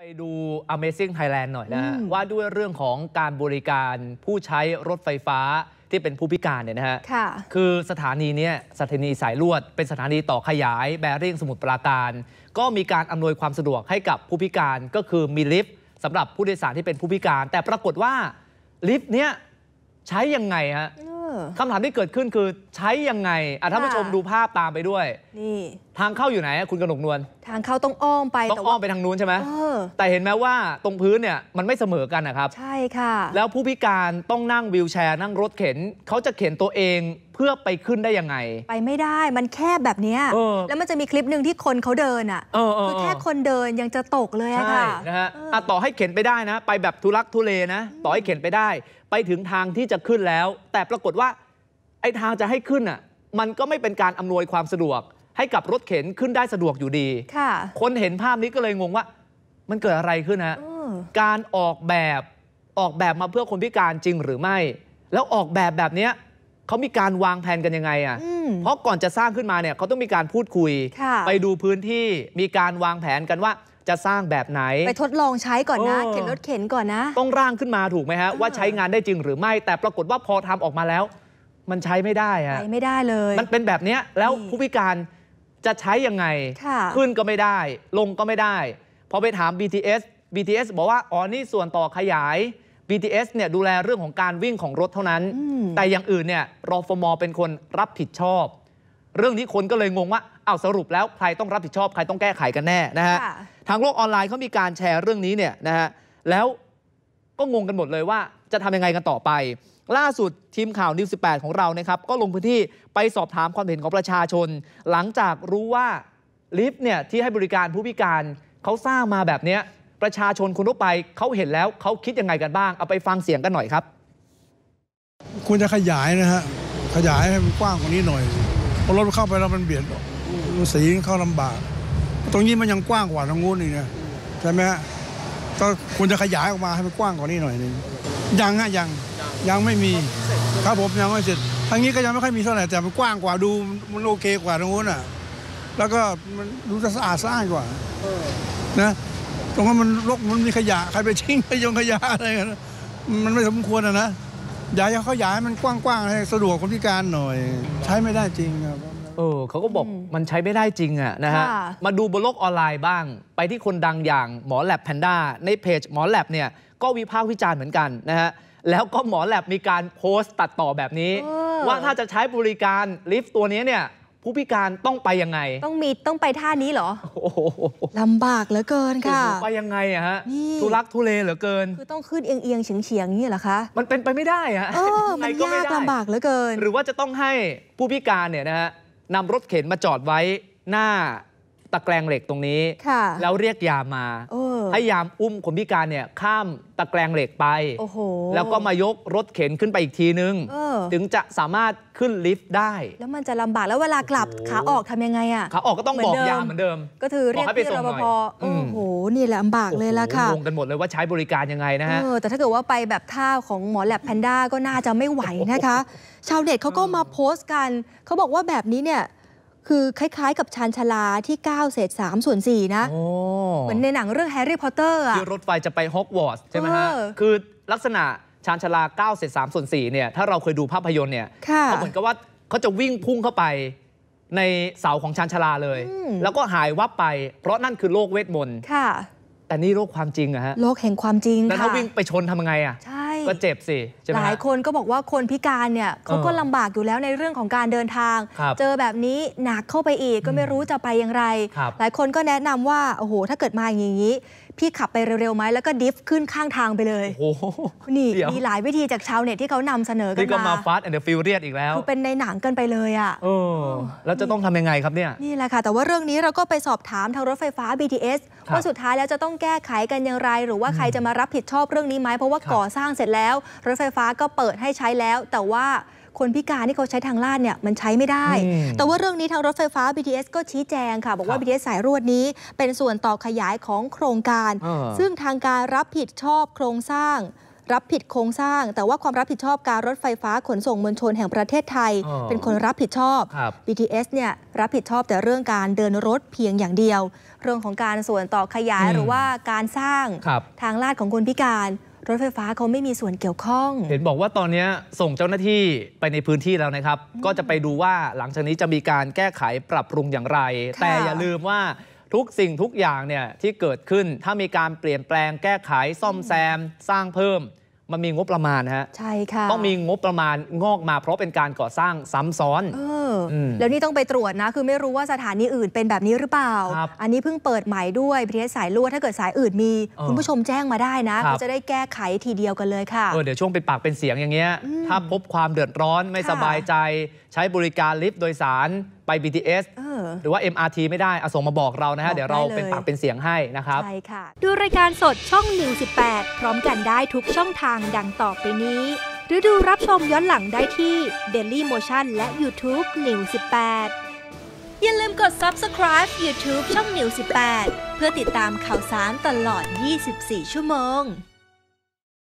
ไปดู Amazing Thailand หน่อยนะว่าด้วยเรื่องของการบริการผู้ใช้รถไฟฟ้าที่เป็นผู้พิการเนี่ยนะฮะค่ะคือสถานีเนี้ยสถานีสายลวด เป็นสถานีต่อขยาย แบริ่งสมุทรปราการก็มีการอำนวยความสะดวกให้กับผู้พิการ ก็คือมีลิฟต์สำหรับผู้โดยสารที่เป็นผู้พิการ แต่ปรากฏว่าลิฟต์เนี้ยใช้ยังไงฮะคำถามที่เกิดขึ้นคือใช้ยังไงอ่ะท่านผู้ชมดูภาพตามไปด้วยนี่ทางเข้าอยู่ไหนคุณกนกนวลทางเข้าต้องอ้อมไปต้องอ้อมไปทางนู้นใช่ไหมแต่เห็นไหมว่าตรงพื้นเนี่ยมันไม่เสมอกันนะครับ ใช่ค่ะ แล้วผู้พิการต้องนั่งวิวแชร์ นั่งรถเข็นเขาจะเข็นตัวเองเพื่อไปขึ้นได้ยังไง ไปไม่ได้มันแคบแบบนี้แล้วมันจะมีคลิปหนึ่งที่คนเขาเดินอ่ะคือแค่คนเดินยังจะตกเลยค่ะนะฮะต่อให้เข็นไปได้นะไปแบบทุลักทุเลนะต่อให้เข็นไปได้ ไปถึงทางที่จะขึ้นแล้ว แต่ปรากฏว่าไอ้ทางจะให้ขึ้นอ่ะมันก็ไม่เป็นการอำนวยความสะดวกให้กับรถเข็นขึ้นได้สะดวกอยู่ดี คนเห็นภาพนี้ก็เลยงงว่า มันเกิดอะไรขึ้นฮะ การออกแบบออกแบบมาเพื่อคนพิการจริงหรือไม่ แล้วออกแบบแบบนี้เขามีการวางแผนกันยังไงอ่ะเพราะก่อนจะสร้างขึ้นมาเนี่ยเขาต้องมีการพูดคุย ไปดูพื้นที่มีการวางแผนกันว่าจะสร้างแบบไหนไปทดลองใช้ก่อนนะเข็นรถเข็นก่อนนะต้องร่างขึ้นมาถูกไหมฮะว่าใช้งานได้จริงหรือไม่ แต่ปรากฏว่าพอทำออกมาแล้ว มันใช้ไม่ได้อะใช้ไม่ได้เลย มันเป็นแบบนี้แล้วผู้พิการจะใช้ยังไงขึ้นก็ไม่ได้ ลงก็ไม่ได้ พอไปถาม BTS BTS บอกว่าอ๋อนี่ส่วนต่อขยาย BTS เนี่ยดูแลเรื่องของการวิ่งของรถเท่านั้น แต่อย่างอื่นเนี่ยรอฟมอเป็นคนรับผิดชอบ เรื่องนี้คนก็เลยงงว่าเอาสรุปแล้วใครต้องรับผิดชอบใครต้องแก้ไขกันแน่นะฮะทางโลกออนไลน์เขามีการแชร์เรื่องนี้เนี่ยนะฮะแล้วก็งงกันหมดเลยว่า จะทำยังไงกันต่อไปล่าสุด ทีมข่าวนิว18 ของเรานะครับ ก็ลงพื้นที่ไปสอบถามความเห็นของประชาชน หลังจากรู้ว่าลิฟต์เนี่ยที่ให้บริการผู้พิการเขาสร้างมาแบบนี้ประชาชนคนทั่วไปเขาเห็นแล้ว เขาคิดยังไงกันบ้างเอาไปฟังเสียงกันหน่อยครับควรจะขยายนะฮะขยายให้มันกว้างกว่านี้หน่อยเพราะรถเข้าไปแล้วมันเบียดสีเข้าลำบาก ตรงนี้มันยังกว้างกว่าทางงู้นอีกนะใช่ไหมฮะก็ควรจะขยายออกมาให้มันกว้างกว่านี้หน่อยนึงยังฮะยังยังไม่มีครับผมยังไม่เสร็จทางนี้ก็ยังไม่ค่อยมีเท่าไหร่แต่มันกว้างกว่าดูมันโอเคกว่าตรงนู้นอ่ะแล้วก็มันดูจะสะอาดสะอาดกว่านะ ตรงนั้นมันรกมันมีขยะใครไปทิ้งไปยงขยะอะไรกันมันไม่สมควรอ่ะนะอยากให้เขาขยายมันกว้างๆให้ สะดวกคนพิการหน่อย ใช้ไม่ได้จริงครับเออเขาก็บอก มันใช้ไม่ได้จริงอะนะฮะ มาดูบนโลกออนไลน์บ้าง ไปที่คนดังอย่างหมอแลบแพนด้าในเพจหมอแลบเนี่ย ก็วิพากษ์วิจารณ์เหมือนกัน นะฮะ แล้วก็หมอแลบมีการโพสต์ตัดต่อแบบนี้ ว่าถ้าจะใช้บริการลิฟต์ตัวนี้เนี่ย ผู้พิการต้องไปยังไง ต้องมีต้องไปท่านี้เหรอลำบากเหลือเกินค่ะ ไปยังไงอะฮะทุลักทุเลเหลือเกินคือต้องขึ้นเอียงเอียงเฉียงเฉียงนี่เหรอคะมันเป็นไปไม่ได้อะมันยากลำบากเหลือเกิน หรือว่าจะต้องให้ผู้พิการเนี่ยนะฮะนำรถเข็นมาจอดไว้หน้าตะแกรงเหล็กตรงนี้ แล้วเรียกยามาพยายามอุ้มคนพิการเนี่ยข้ามตะแกรงเหล็กไป แล้วก็มายกรถเข็นขึ้นไปอีกทีนึงถึงจะสามารถขึ้นลิฟต์ได้ แล้วมันจะลำบากแล้วเวลากลับ ขาออกทำยังไงอ่ะขาออกก็ต้องบอก ยามเหมือนเดิม ก็คือเรียกพี่รปภโอ้โห นี่แหละลำบากเลยละค่ะงงกันหมดเลยว่าใช้บริการยังไงนะฮะแต่ถ้าเกิดว่าไปแบบท่าของหมอแลบแพนด้าก็น่าจะไม่ไหวนะคะ ชาวเน็ตเขาก็มาโพสต์กันเขาบอกว่าแบบนี้เนี่ยคือคล้ายๆกับชานชลาที่9เศษ3ส่วน4นะเหมือนในหนังเรื่องแฮร์รี่พอตเตอร์อะที่รถไฟจะไปฮอกวอตส์ใช่ไหมฮะ คือลักษณะชานชาลา9เศษ3ส่วน4เนี่ย ถ้าเราเคยดูภาพยนตร์เนี่ยก็เหมือนกับว่าเขาจะวิ่งพุ่งเข้าไปในเสาของชานชลาเลย แล้วก็หายวับไป เพราะนั่นคือโลกเวทมนต์แต่นี่โลกความจริงอะฮะโลกแห่งความจริงแล้วถ้าวิ่งไปชนทำไงอะใก็เจ็บสิหลายคนก็บอกว่าคนพิการเนี่ยเขาก็ลำบากอยู่แล้วในเรื่องของการเดินทาง เจอแบบนี้หนักเข้าไปอีกก็ไม่รู้จะไปอย่างไร หลายคนก็แนะนำว่าโอ้โห ถ้าเกิดมาอย่างนี้ พี่ขับไปเร็วๆไหมแล้วก็ดิฟขึ้นข้างทางไปเลย โอ้นี่มีหลายวิธีจากชาวเน็ตที่เขานำเสนอกันมาที่ก็มาฟาสต์แอนด์ฟิวเรียสอีกแล้วคือเป็นในหนังกันไปเลยอ่ะเออแล้วจะต้องทำยังไงครับเนี่ยนี่แหละค่ะ แต่ว่าเรื่องนี้เราก็ไปสอบถามทางรถไฟฟ้า BTS ว่าสุดท้ายแล้วจะต้องแก้ไขกันอย่างไรหรือว่าใครจะมารับผิดชอบเรื่องนี้ไหมเพราะว่าก่อสร้างเสร็จแล้วแล้วรถไฟฟ้าก็เปิดให้ใช้แล้ว แต่ว่าคนพิการที่เขาใช้ทางลาดเนี่ยมันใช้ไม่ได้ แต่ว่าเรื่องนี้ทางรถไฟฟ้า BTS ก็ชี้แจงค่ะ บอกว่า BTS สายรวดนี้เป็นส่วนต่อขยายของโครงการซึ่งทางการรับผิดชอบโครงสร้าง รับผิดโครงสร้าง แต่ว่าความรับผิดชอบการรถไฟฟ้าขนส่งมวลชนแห่งประเทศไทย เป็นคนรับผิดชอบ BTS เนี่ยรับผิดชอบแต่เรื่องการเดินรถเพียงอย่างเดียว เรื่องของการส่วนต่อขยายหรือว่าการสร้างทางลาดของคนพิการรถไฟฟ้าเขาไม่มีส่วนเกี่ยวข้อง เห็นบอกว่าตอนนี้ส่งเจ้าหน้าที่ไปในพื้นที่แล้วนะครับ ก็จะไปดูว่าหลังจากนี้จะมีการแก้ไขปรับปรุงอย่างไร แต่อย่าลืมว่าทุกสิ่งทุกอย่างเนี่ยที่เกิดขึ้นถ้ามีการเปลี่ยนแปลงแก้ไขซ่อมแซมสร้างเพิ่มมันมีงบประมาณฮะ ใช่ค่ะ ต้องมีงบประมาณงอกมาเพราะเป็นการก่อสร้างซ้ำซ้อนออแล้วนี่ต้องไปตรวจนะ คือไม่รู้ว่าสถานีอื่นเป็นแบบนี้หรือเปล่า อันนี้เพิ่งเปิดใหม่ด้วยพีเศสสายลวดถ้าเกิดสายอื่นมี คุณผู้ชมแจ้งมาได้นะกาจะได้แก้ไขทีเดียวกันเลยค่ะเออเดี๋ยวช่วงเป็นปากเป็นเสียงอย่างเงี้ยถ้าพบความเดือดร้อนไม่สบายใจใช้บริการลิฟต์โดยสารไป BTS หรือว่า MRT ไม่ได้อาส่งมาบอกเรานะฮะ เดี๋ยวเราเป็นปากเป็นเสียงให้นะครับใช่ค่ะ ดูรายการสดช่อง18พร้อมกันได้ทุกช่องทางดังต่อไปนี้ หรือดูรับชมย้อนหลังได้ที่ Daily Motion และ YouTube New 18อย่าลืมกด subscribe YouTube ช่อง New 18เพื่อติดตามข่าวสารตลอด 24 ชั่วโมง